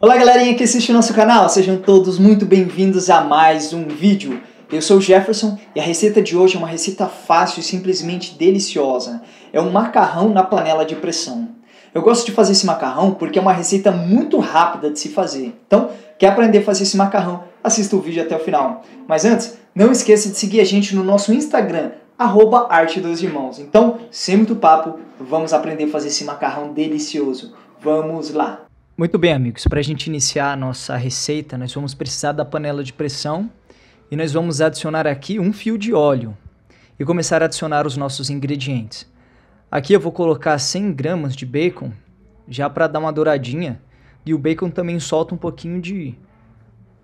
Olá galerinha que assiste o nosso canal, sejam todos muito bem-vindos a mais um vídeo. Eu sou o Jefferson e a receita de hoje é uma receita fácil e simplesmente deliciosa. É um macarrão na panela de pressão. Eu gosto de fazer esse macarrão porque é uma receita muito rápida de se fazer. Então, quer aprender a fazer esse macarrão? Assista o vídeo até o final. Mas antes, não esqueça de seguir a gente no nosso Instagram, arroba arte dos irmãos. Então, sem muito papo, vamos aprender a fazer esse macarrão delicioso. Vamos lá! Muito bem, amigos. Para a gente iniciar a nossa receita, nós vamos precisar da panela de pressão e nós vamos adicionar aqui um fio de óleo e começar a adicionar os nossos ingredientes. Aqui eu vou colocar 100 gramas de bacon, já para dar uma douradinha, e o bacon também solta um pouquinho de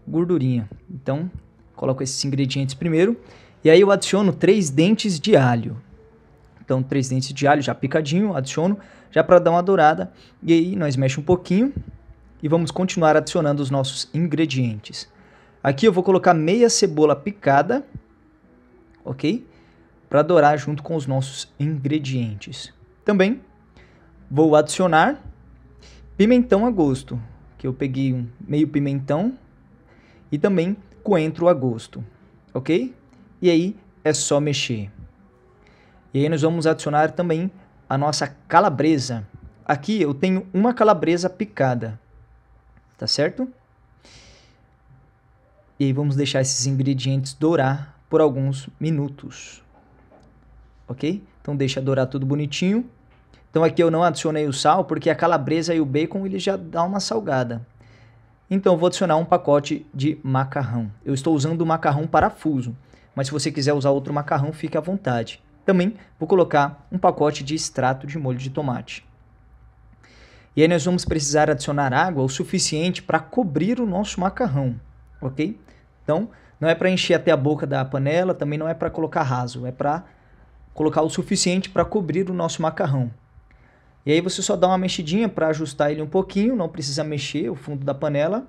gordurinha. Então, coloco esses ingredientes primeiro, e aí eu adiciono 3 dentes de alho. Então, três dentes de alho já picadinho, adiciono, já para dar uma dourada. E aí, nós mexe um pouquinho e vamos continuar adicionando os nossos ingredientes. Aqui eu vou colocar meia cebola picada, ok? Para dourar junto com os nossos ingredientes. Também vou adicionar pimentão a gosto, que eu peguei um meio pimentão e também coentro a gosto, ok? E aí é só mexer. E aí nós vamos adicionar também a nossa calabresa. Aqui eu tenho uma calabresa picada, tá certo? E aí vamos deixar esses ingredientes dourar por alguns minutos, ok? Então deixa dourar tudo bonitinho. Então aqui eu não adicionei o sal porque a calabresa e o bacon ele já dá uma salgada. Então vou adicionar um pacote de macarrão. Eu estou usando o macarrão parafuso, mas se você quiser usar outro macarrão, fique à vontade. Também vou colocar um pacote de extrato de molho de tomate. E aí nós vamos precisar adicionar água o suficiente para cobrir o nosso macarrão, ok? Então, não é para encher até a boca da panela, também não é para colocar raso, é para colocar o suficiente para cobrir o nosso macarrão. E aí você só dá uma mexidinha para ajustar ele um pouquinho, não precisa mexer o fundo da panela.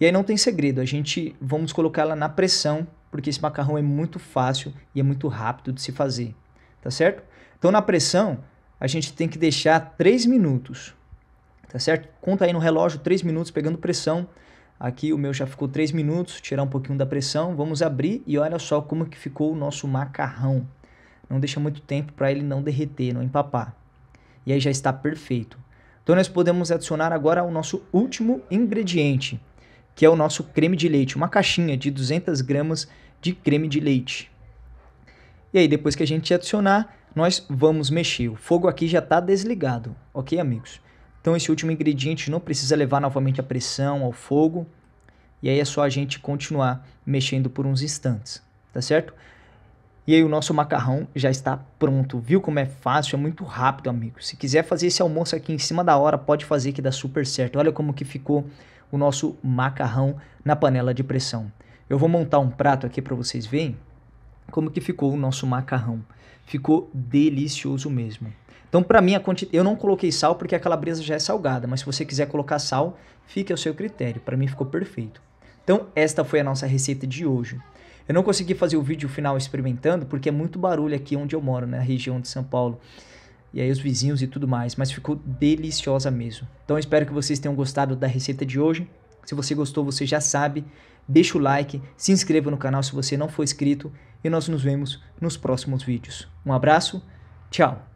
E aí não tem segredo, a gente vamos colocá-la na pressão porque esse macarrão é muito fácil e é muito rápido de se fazer, tá certo? Então na pressão, a gente tem que deixar 3 minutos, tá certo? Conta aí no relógio 3 minutos pegando pressão. Aqui o meu já ficou 3 minutos, tirar um pouquinho da pressão, vamos abrir e olha só como que ficou o nosso macarrão. Não deixa muito tempo para ele não derreter, não empapar. E aí já está perfeito. Então nós podemos adicionar agora o nosso último ingrediente, que é o nosso creme de leite, uma caixinha de 200 gramas de creme de leite. E aí, depois que a gente adicionar, nós vamos mexer. O fogo aqui já está desligado, ok, amigos? Então, esse último ingrediente não precisa levar novamente a pressão ao fogo. E aí é só a gente continuar mexendo por uns instantes, tá certo? E aí o nosso macarrão já está pronto. Viu como é fácil? É muito rápido, amigo. Se quiser fazer esse almoço aqui em cima da hora, pode fazer que dá super certo. Olha como que ficou o nosso macarrão na panela de pressão. Eu vou montar um prato aqui para vocês verem como que ficou o nosso macarrão. Ficou delicioso mesmo. Então, para mim, a quanti... eu não coloquei sal porque a calabresa já é salgada, mas se você quiser colocar sal, fique ao seu critério. Para mim ficou perfeito. Então, esta foi a nossa receita de hoje. Eu não consegui fazer o vídeo final experimentando porque é muito barulho aqui onde eu moro, na né? região de São Paulo e aí os vizinhos e tudo mais, mas ficou deliciosa mesmo. Então espero que vocês tenham gostado da receita de hoje. Se você gostou, você já sabe, deixa o like, se inscreva no canal se você não for inscrito e nós nos vemos nos próximos vídeos. Um abraço, tchau!